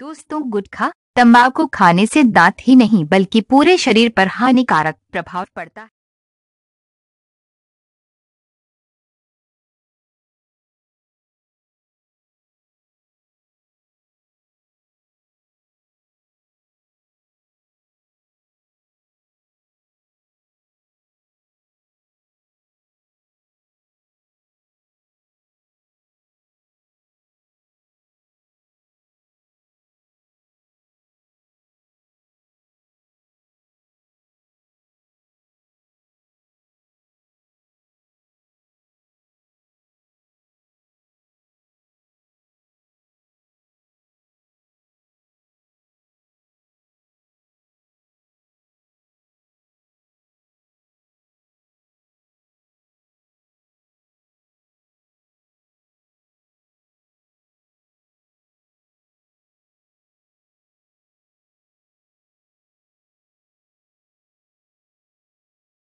दोस्तों गुटखा तंबाकू खाने से दांत ही नहीं बल्कि पूरे शरीर पर हानिकारक प्रभाव पड़ता है